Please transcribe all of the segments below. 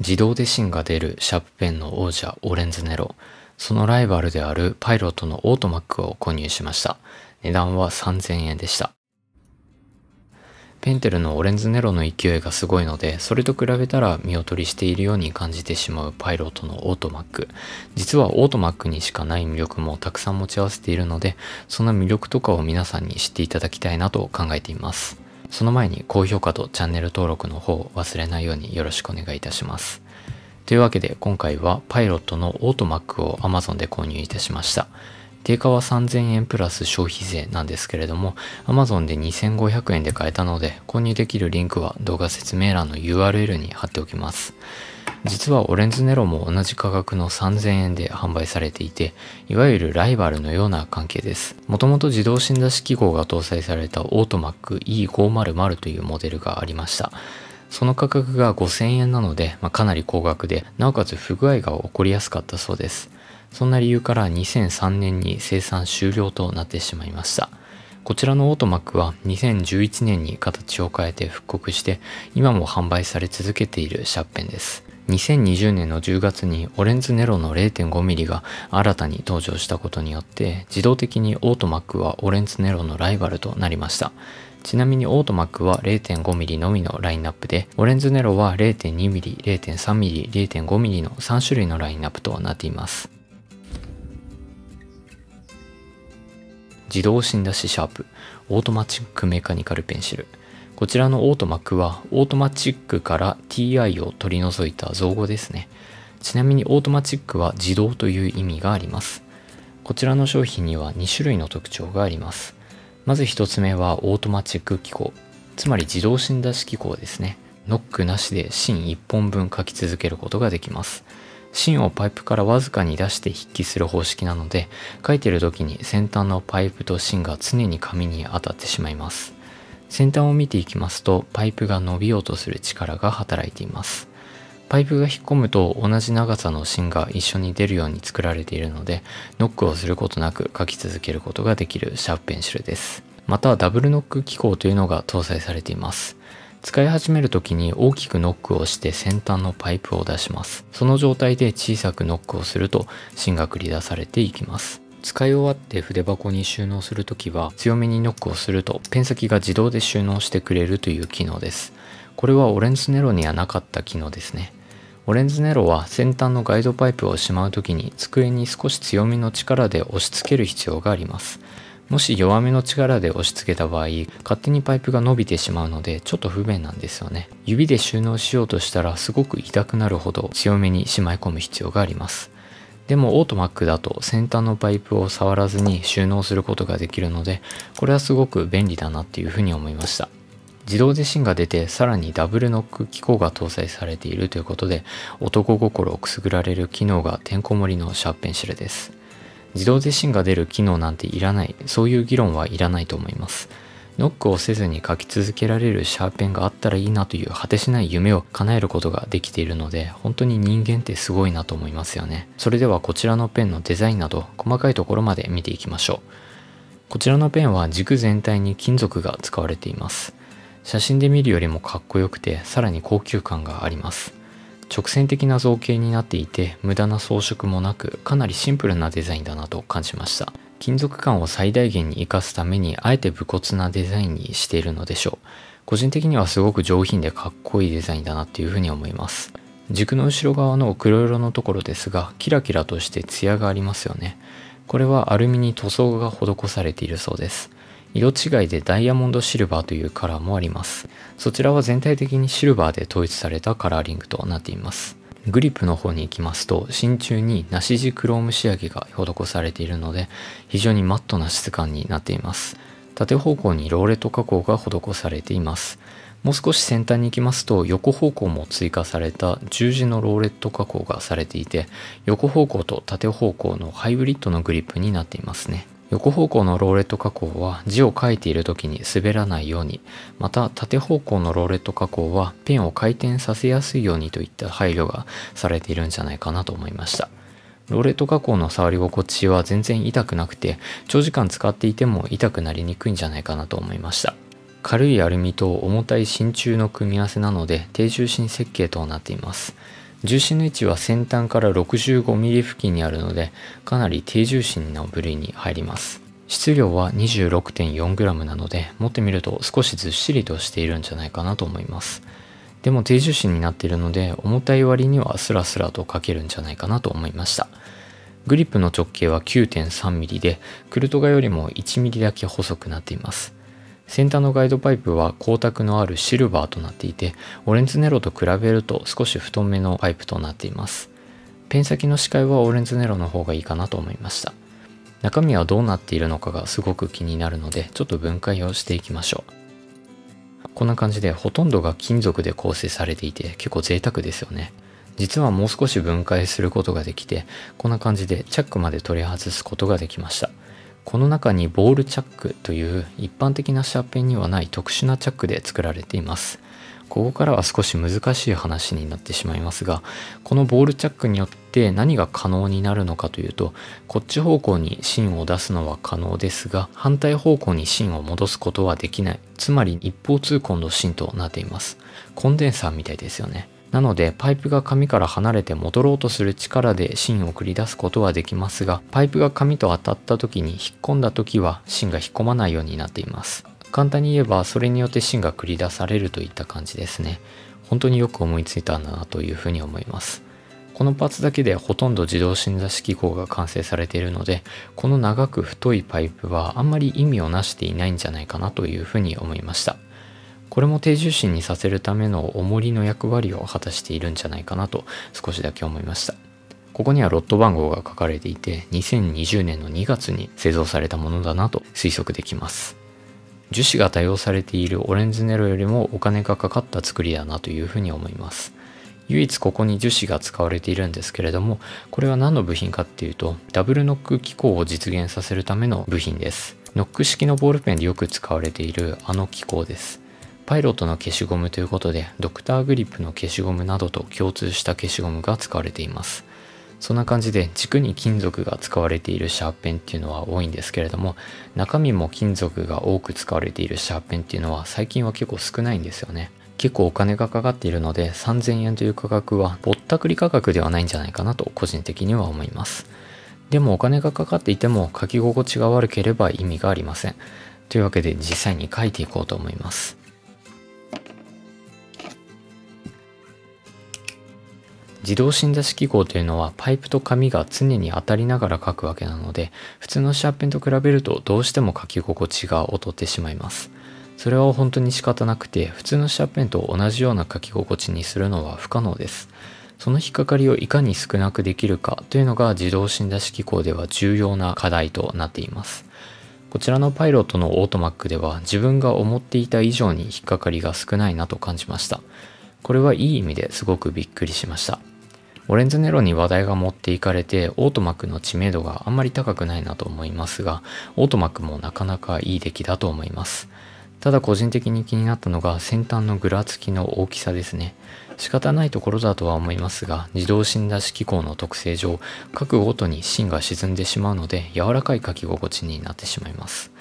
自動で芯が出るシャープペンの王者オレンズネロそのライバルであるパイロットのオートマックを購入しました値段は3000円でしたペンテルのオレンズネロの勢いがすごいので、それと比べたら見劣りしているように感じてしまうパイロットのオートマック。実はオートマックにしかない魅力もたくさん持ち合わせているので、その魅力とかを皆さんに知っていただきたいなと考えています。その前に高評価とチャンネル登録の方を忘れないようによろしくお願いいたします。というわけで今回はパイロットのオートマックを Amazon で購入いたしました。定価は3000円プラス消費税なんですけれども Amazon で2500円で買えたので購入できるリンクは動画説明欄の URL に貼っておきます。実はオレンズネロも同じ価格の3000円で販売されていて、いわゆるライバルのような関係です。もともと自動診断式号が搭載されたオートマック E500 というモデルがありました。その価格が5000円なので、まあ、かなり高額で、なおかつ不具合が起こりやすかったそうです。そんな理由から2003年に生産終了となってしまいました。こちらのオートマックは2011年に形を変えて復刻して、今も販売され続けているシャッペンです。2020年の10月にオレンズネロの 0.5mm が新たに登場したことによって自動的にオートマックはオレンズネロのライバルとなりましたちなみにオートマックは 0.5mm のみのラインナップでオレンズネロは 0.2mm、0.3mm、0.5mm の3種類のラインナップとなっています自動芯出しシャープオートマチックメカニカルペンシルこちらのオートマックはオートマチックから TI を取り除いた造語ですね。ちなみにオートマチックは自動という意味があります。こちらの商品には2種類の特徴があります。まず1つ目はオートマチック機構。つまり自動診断式機構ですね。ノックなしで芯1本分書き続けることができます。芯をパイプからわずかに出して筆記する方式なので、書いてる時に先端のパイプと芯が常に紙に当たってしまいます。先端を見ていきますとパイプが伸びようとする力が働いていますパイプが引っ込むと同じ長さの芯が一緒に出るように作られているのでノックをすることなく書き続けることができるシャープペンシルですまたダブルノック機構というのが搭載されています使い始める時に大きくノックをして先端のパイプを出しますその状態で小さくノックをすると芯が繰り出されていきます使い終わって筆箱に収納するときは強めにノックをするとペン先が自動で収納してくれるという機能です。これはオレンズネロにはなかった機能ですね。オレンズネロは先端のガイドパイプをしまうときに机に少し強めの力で押し付ける必要があります。もし弱めの力で押し付けた場合、勝手にパイプが伸びてしまうので、ちょっと不便なんですよね。指で収納しようとしたらすごく痛くなるほど強めにしまい込む必要があります。でもオートマックだと先端のパイプを触らずに収納することができるのでこれはすごく便利だなっていうふうに思いました自動で芯が出てさらにダブルノック機構が搭載されているということで男心をくすぐられる機能がてんこ盛りのシャーペンシルです自動で芯が出る機能なんていらないそういう議論はいらないと思いますノックをせずに書き続けられるシャーペンがあったらいいなという果てしない夢を叶えることができているので本当に人間ってすごいなと思いますよねそれではこちらのペンのデザインなど細かいところまで見ていきましょうこちらのペンは軸全体に金属が使われています写真で見るよりもかっこよくてさらに高級感があります直線的な造形になっていて無駄な装飾もなくかなりシンプルなデザインだなと感じました金属感を最大限に活かすためにあえて武骨なデザインにしているのでしょう個人的にはすごく上品でかっこいいデザインだなっていうふうに思います軸の後ろ側の黒色のところですがキラキラとしてツヤがありますよねこれはアルミに塗装が施されているそうです色違いでダイヤモンドシルバーというカラーもありますそちらは全体的にシルバーで統一されたカラーリングとなっていますグリップの方に行きますと真鍮にナシジクローム仕上げが施されているので非常にマットな質感になっています縦方向にローレット加工が施されていますもう少し先端に行きますと横方向も追加された十字のローレット加工がされていて横方向と縦方向のハイブリッドのグリップになっていますね横方向のローレット加工は字を書いている時に滑らないようにまた縦方向のローレット加工はペンを回転させやすいようにといった配慮がされているんじゃないかなと思いましたローレット加工の触り心地は全然痛くなくて長時間使っていても痛くなりにくいんじゃないかなと思いました軽いアルミと重たい真鍮の組み合わせなので低重心設計となっています重心の位置は先端から 65mm 付近にあるのでかなり低重心の部類に入ります質量は 26.4g なので持ってみると少しずっしりとしているんじゃないかなと思いますでも低重心になっているので重たい割にはスラスラと書けるんじゃないかなと思いましたグリップの直径は 9.3mm でクルトガよりも 1mm だけ細くなっています先端のガイドパイプは光沢のあるシルバーとなっていてオレンズネロと比べると少し太めのパイプとなっていますペン先の視界はオレンズネロの方がいいかなと思いました中身はどうなっているのかがすごく気になるのでちょっと分解をしていきましょうこんな感じでほとんどが金属で構成されていて結構贅沢ですよね実はもう少し分解することができてこんな感じでチャックまで取り外すことができましたこの中にボールチャックという一般的なシャーペンにはない特殊なチャックで作られています。ここからは少し難しい話になってしまいますが、このボールチャックによって何が可能になるのかというと、こっち方向に芯を出すのは可能ですが、反対方向に芯を戻すことはできない。つまり一方通行の芯となっています。コンデンサーみたいですよね。なのでパイプが紙から離れて戻ろうとする力で芯を繰り出すことはできますがパイプが紙と当たった時に引っ込んだ時は芯が引っ込まないようになっています簡単に言えばそれによって芯が繰り出されるといった感じですね本当によく思いついたんだなというふうに思いますこのパーツだけでほとんど自動診座式工が完成されているのでこの長く太いパイプはあんまり意味をなしていないんじゃないかなというふうに思いましたこれも低重心にさせるための重りの役割を果たしているんじゃないかなと少しだけ思いましたここにはロット番号が書かれていて2020年の2月に製造されたものだなと推測できます樹脂が多用されているオレンズネロよりもお金がかかった作りだなというふうに思います唯一ここに樹脂が使われているんですけれどもこれは何の部品かっていうとダブルノック機構を実現させるための部品ですノック式のボールペンでよく使われているあの機構ですパイロットの消しゴムということで、ドクターグリップの消しゴムなどと共通した消しゴムが使われています。そんな感じで軸に金属が使われているシャーペンっていうのは多いんですけれども、中身も金属が多く使われているシャーペンっていうのは最近は結構少ないんですよね。結構お金がかかっているので3000円という価格はぼったくり価格ではないんじゃないかなと個人的には思います。でもお金がかかっていても書き心地が悪ければ意味がありません。というわけで実際に書いていこうと思います。自動診断式号というのはパイプと紙が常に当たりながら書くわけなので普通のシャーペンと比べるとどうしても書き心地が劣ってしまいますそれは本当に仕方なくて普通のシャーペンと同じような書き心地にするのは不可能ですその引っかかりをいかに少なくできるかというのが自動診断式号では重要な課題となっていますこちらのパイロットのオートマックでは自分が思っていた以上に引っかかりが少ないなと感じましたこれはいい意味ですごくびっくりしましたオレンズネロに話題が持っていかれて、オートマックの知名度があんまり高くないなと思いますが、オートマックもなかなかいい出来だと思います。ただ個人的に気になったのが先端のグラつきの大きさですね。仕方ないところだとは思いますが、自動診断し機構の特性上、各ごとに芯が沈んでしまうので柔らかい書き心地になってしまいます。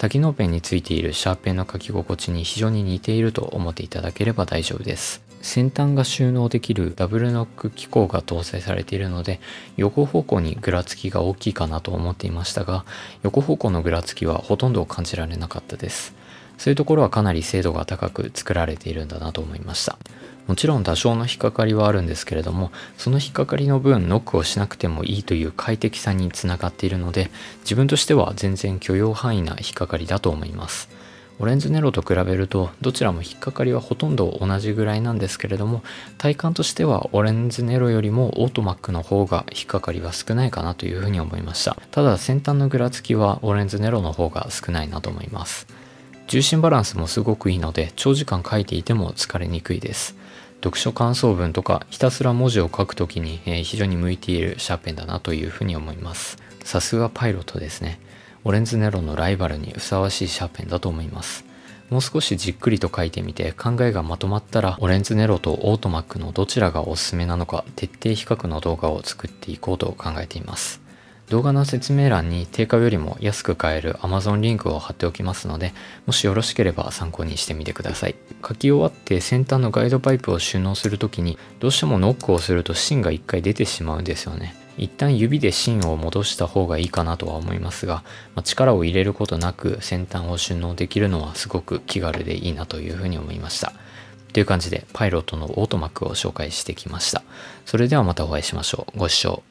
多機能ペンについているシャーペンの書き心地に非常に似ていると思っていただければ大丈夫です。先端が収納できるダブルノック機構が搭載されているので横方向にぐらつきが大きいかなと思っていましたが横方向のぐらつきはほとんど感じられなかったです。そういうところはかなり精度が高く作られているんだなと思いました。もちろん多少の引っかかりはあるんですけれどもその引っかかりの分ノックをしなくてもいいという快適さにつながっているので自分としては全然許容範囲な引っかかりだと思いますオレンジネロと比べるとどちらも引っかかりはほとんど同じぐらいなんですけれども体感としてはオレンジネロよりもオートマックの方が引っかかりは少ないかなというふうに思いましたただ先端のぐらつきはオレンジネロの方が少ないなと思います重心バランスもすごくいいので長時間書いていても疲れにくいです読書感想文とかひたすら文字を書くときに、え非常に向いているシャーペンだなというふうに思います。さすがパイロットですね。オレンズネロのライバルにふさわしいシャーペンだと思います。もう少しじっくりと書いてみて考えがまとまったらオレンズネロとオートマックのどちらがおすすめなのか徹底比較の動画を作っていこうと考えています。動画の説明欄に定価よりも安く買える Amazon リンクを貼っておきますので、もしよろしければ参考にしてみてください。書き終わって先端のガイドパイプを収納する時に、どうしてもノックをすると芯が1回出てしまうんですよね。一旦指で芯を戻した方がいいかなとは思いますが、まあ、力を入れることなく先端を収納できるのはすごく気軽でいいなというふうに思いました。という感じでパイロットのオートマックを紹介してきました。それではまたお会いしましょう。ご視聴。